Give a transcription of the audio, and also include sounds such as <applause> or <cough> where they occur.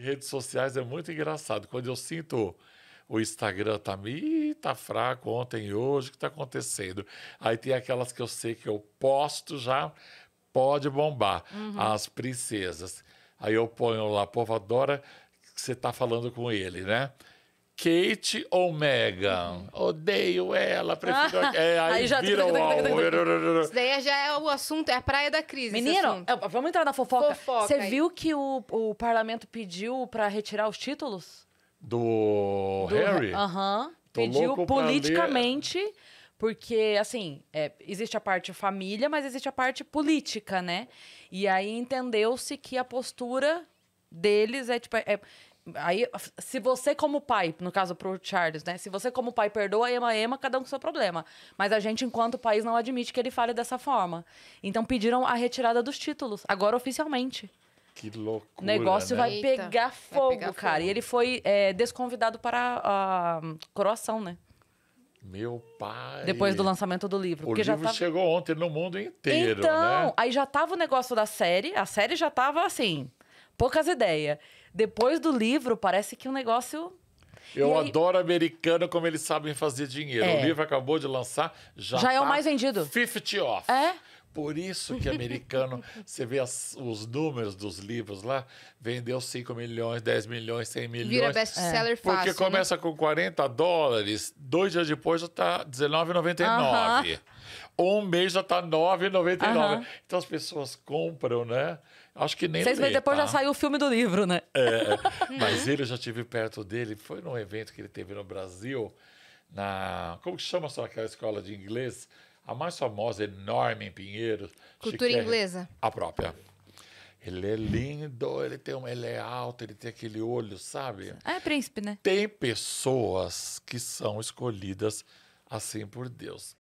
redes sociais é muito engraçado. Quando eu sinto o Instagram tá me tá fraco ontem hoje, o que tá acontecendo? Aí tem aquelas que eu sei que eu posto já pode bombar, uhum. as princesas. Aí eu ponho lá, povo adora que você tá falando com ele, né? Kate ou Megan? Odeio ela, prefiro. a <laughs> é, aí, aí já vira <laughs> o. <laughs> Isso daí já é o assunto, é a praia da crise. Menino, é, vamos entrar na fofoca. Você viu que o, o parlamento pediu para retirar os títulos? Do, Do Harry? Aham. Pediu politicamente. Porque, assim, é, existe a parte família, mas existe a parte política, né? E aí entendeu-se que a postura deles é tipo. É, Aí, se você como pai, no caso pro Charles, né? Se você como pai perdoa Ema Ema, cada um com seu problema. Mas a gente, enquanto país, não admite que ele fale dessa forma. Então pediram a retirada dos títulos, agora oficialmente. Que loucura. O negócio né? vai, Eita, pegar fogo, vai, pegar fogo, cara. E ele foi é, desconvidado para a hum, coroação, né? Meu pai. Depois do lançamento do livro. O livro tava... chegou ontem no mundo inteiro. Então, né? aí já tava o negócio da série, a série já tava assim, poucas ideias. Depois do livro, parece que o um negócio eu aí... adoro americano como eles sabem fazer dinheiro. É. O livro acabou de lançar, já, já tá é o tá mais vendido. 50 off. É? Por isso que americano, <laughs> você vê as, os números dos livros lá, vendeu 5 milhões, 10 milhões, 100 milhões. Vira best-seller é. fácil. Porque né? começa né? com 40 dólares, dois dias depois já está R$19,99. Uh -huh. Um mês já tá R$ 9,99. Então as pessoas compram, né? Acho que nem. Seis meses depois tá? já saiu o filme do livro, né? É, é. <laughs> mas ele eu já tive perto dele, foi num evento que ele teve no Brasil, na. Como que chama só aquela escola de inglês? A mais famosa, enorme em Pinheiros. Cultura inglesa. A própria. Ele é lindo, ele tem um, ele é alto, ele tem aquele olho, sabe? É príncipe, né? Tem pessoas que são escolhidas assim por Deus.